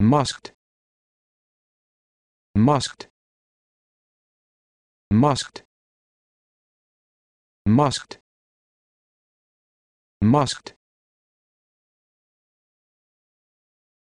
masked masked masked masked masked